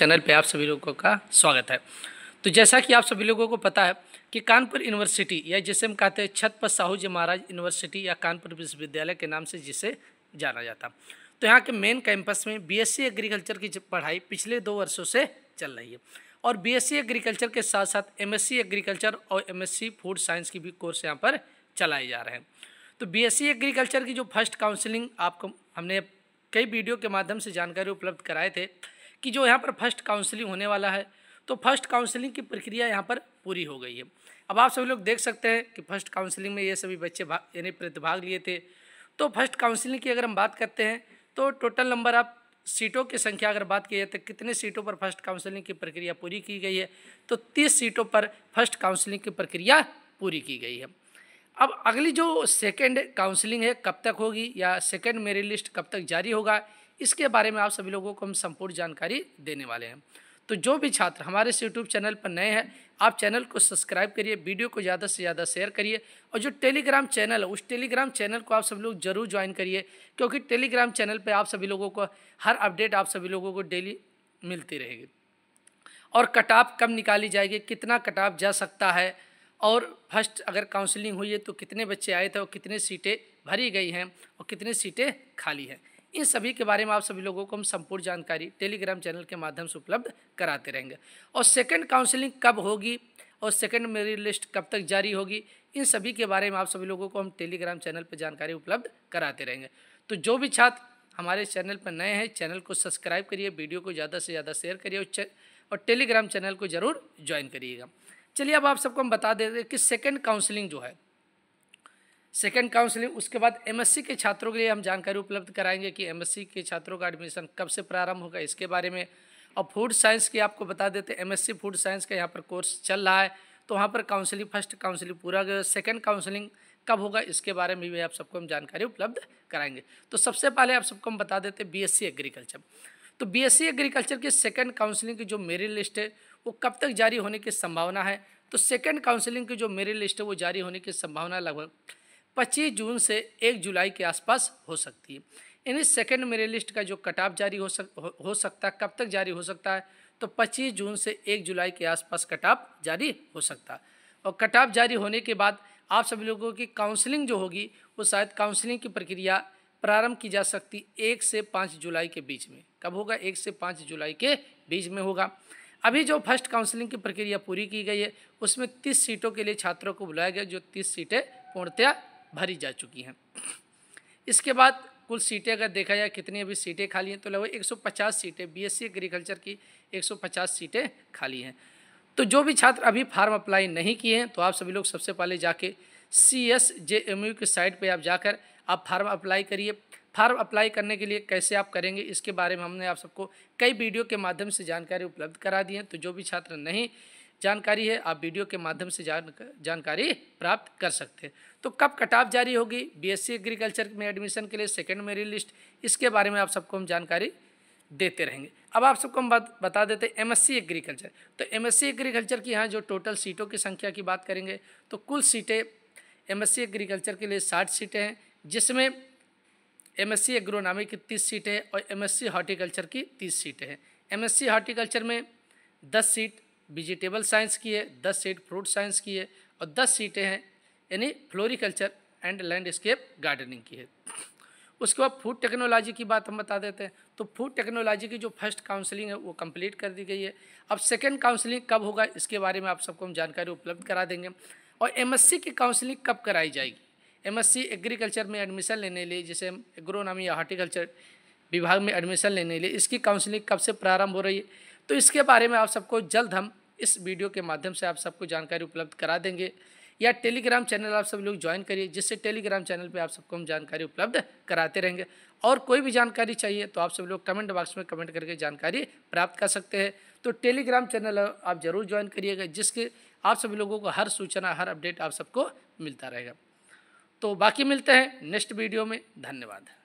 channel पे आप सभी लोगों का स्वागत है तो जैसा कि आप सभी लोगों को पता है कि कानपुर यूनिवर्सिटी या जिसे हम कहते हैं छतपत साहू जी महाराज यूनिवर्सिटी या कानपुर विश्वविद्यालय के नाम से जिसे जाना जाता तो यहाँ के मेन कैंपस में बी एग्रीकल्चर की पढ़ाई पिछले दो वर्षों से चल रही है और बी एग्रीकल्चर के साथ साथ एम एग्रीकल्चर और एम फूड साइंस की भी कोर्स यहाँ पर चलाए जा रहे हैं तो बी एग्रीकल्चर की जो फर्स्ट काउंसिलिंग आपको हमने कई वीडियो के माध्यम से जानकारी उपलब्ध कराए थे कि जो यहाँ पर फर्स्ट काउंसलिंग होने वाला है तो फर्स्ट काउंसलिंग की प्रक्रिया यहाँ पर पूरी हो गई है अब आप सभी लोग देख सकते हैं कि फर्स्ट काउंसलिंग में ये सभी बच्चे भाग यानी प्रतिभाग लिए थे तो फर्स्ट काउंसलिंग की अगर हम बात करते हैं तो टोटल नंबर आप सीटों की संख्या अगर बात की जाए तो कितने सीटों पर फर्स्ट काउंसलिंग की प्रक्रिया पूरी की गई है तो तीस सीटों पर फर्स्ट काउंसलिंग की प्रक्रिया पूरी की गई है अब अगली जो सेकेंड काउंसलिंग है कब तक होगी या सेकेंड मेरी लिस्ट कब तक जारी होगा इसके बारे में आप सभी लोगों को हम संपूर्ण जानकारी देने वाले हैं तो जो भी छात्र हमारे इस यूट्यूब चैनल पर नए हैं आप चैनल को सब्सक्राइब करिए वीडियो को ज़्यादा से ज़्यादा शेयर करिए और जो टेलीग्राम चैनल है उस टेलीग्राम चैनल को आप सभी लोग जरूर ज्वाइन करिए क्योंकि टेलीग्राम चैनल पर आप सभी लोगों को हर अपडेट आप सभी लोगों को डेली मिलती रहेगी और कटाप कब निकाली जाएगी कितना कटाप जा सकता है और फर्स्ट अगर काउंसलिंग हुई है तो कितने बच्चे आए थे और कितने सीटें भरी गई हैं और कितने सीटें खाली हैं इन सभी के बारे में आप सभी लोगों को हम संपूर्ण जानकारी टेलीग्राम चैनल के माध्यम से उपलब्ध कराते रहेंगे और सेकंड काउंसलिंग कब होगी और सेकंड मेरी लिस्ट कब तक जारी होगी इन सभी के बारे में आप सभी लोगों को हम टेलीग्राम चैनल पर जानकारी उपलब्ध कराते रहेंगे तो जो भी छात्र हमारे चैनल पर नए हैं चैनल को सब्सक्राइब करिए वीडियो को ज़्यादा से ज़्यादा शेयर करिए और, और टेलीग्राम चैनल को ज़रूर ज्वाइन करिएगा चलिए अब आप सबको हम बता देते हैं कि सेकेंड काउंसिलिंग जो है सेकेंड काउंसलिंग उसके बाद एमएससी के छात्रों के लिए हम जानकारी उपलब्ध कराएंगे कि एमएससी के छात्रों का एडमिशन कब से प्रारंभ होगा इसके बारे में और फूड साइंस की आपको बता देते हैं एमएससी फूड साइंस का यहाँ पर कोर्स चल रहा है तो वहाँ पर काउंसलिंग फर्स्ट काउंसलिंग पूरा गया सेकेंड काउंसलिंग कब होगा इसके बारे में भी आप सबको हम जानकारी उपलब्ध कराएंगे तो सबसे पहले आप सबको हम बता देते हैं बीएससी एग्रीकल्चर तो बीएससी एग्रीकल्चर के सेकेंड काउंसलिंग की जो मेरी लिस्ट है वो कब तक जारी होने की संभावना है तो सेकेंड काउंसिलिंग की जो मेरी लिस्ट है वो जारी होने की संभावना लगभग 25 जून से 1 जुलाई के आसपास हो सकती है यानी सेकेंड मेरे लिस्ट का जो कटाप जारी हो सक हो, सकता है कब तक जारी हो सकता है तो 25 जून से 1 जुलाई के आसपास कटाप जारी हो सकता है और कटाप जारी होने के बाद आप सभी लोगों की काउंसलिंग जो होगी वो शायद काउंसलिंग की प्रक्रिया प्रारंभ की जा सकती एक से पाँच जुलाई के बीच में कब होगा एक से पाँच जुलाई के बीच में होगा अभी जो फर्स्ट काउंसलिंग की प्रक्रिया पूरी की गई है उसमें तीस सीटों के लिए छात्रों को बुलाया गया जो तीस सीटें पूर्णतया भरी जा चुकी हैं इसके बाद कुल सीटें अगर देखा जाए कितनी अभी सीटें खाली हैं तो लगभग 150 सीटें बीएससी एग्रीकल्चर की 150 सीटें खाली हैं तो जो भी छात्र अभी फार्म अप्लाई नहीं किए हैं तो आप सभी लोग सबसे पहले जाके C S J M U की साइट पर आप जाकर आप फार्म अप्लाई करिए फार्म अप्लाई करने के लिए कैसे आप करेंगे इसके बारे में हमने आप सबको कई वीडियो के माध्यम से जानकारी उपलब्ध करा दी है तो जो भी छात्र नहीं जानकारी है आप वीडियो के माध्यम से जान जानकारी प्राप्त कर सकते हैं तो कब कटाव जारी होगी बीएससी एग्रीकल्चर में एडमिशन के लिए सेकेंड मेरी लिस्ट इसके बारे में आप सबको हम जानकारी देते रहेंगे अब आप सबको हम बात बता देते हैं एमएससी एग्रीकल्चर तो एमएससी एग्रीकल्चर की यहाँ जो टोटल सीटों की संख्या की बात करेंगे तो कुल सीटें एम एग्रीकल्चर के लिए साठ सीटें हैं जिसमें एम एस की तीस सीटें और एमएससी हॉर्टिकल्चर की तीस सीटें हैं एम हॉर्टिकल्चर में दस सीट वेजिटेबल साइंस की है दस सीट फ्रूट साइंस की है और दस सीटें हैं यानी फ्लोरिकल्चर एंड लैंडस्केप गार्डनिंग की है उसके बाद फूड टेक्नोलॉजी की बात हम बता देते हैं तो फूड टेक्नोलॉजी की जो फर्स्ट काउंसलिंग है वो कंप्लीट कर दी गई है अब सेकंड काउंसलिंग कब होगा इसके बारे में आप सबको हम जानकारी उपलब्ध करा देंगे और एमएससी की काउंसलिंग कब कराई जाएगी एमएससी एग्रीकल्चर में एडमिशन लेने लिए जैसे हम एग्रोनॉमी या हार्टिकल्चर विभाग में एडमिशन लेने लिए इसकी काउंसलिंग कब से प्रारंभ हो रही है तो इसके बारे में आप सबको जल्द हम इस वीडियो के माध्यम से आप सबको जानकारी उपलब्ध करा देंगे या टेलीग्राम चैनल आप सब लोग ज्वाइन करिए जिससे टेलीग्राम चैनल पे आप सबको हम जानकारी उपलब्ध कराते रहेंगे और कोई भी जानकारी चाहिए तो आप सब लोग कमेंट बॉक्स में कमेंट करके जानकारी प्राप्त कर सकते हैं तो टेलीग्राम चैनल आप ज़रूर ज्वाइन करिएगा जिसके आप सभी लोगों को हर सूचना हर अपडेट आप सबको मिलता रहेगा तो बाकी मिलते हैं नेक्स्ट वीडियो में धन्यवाद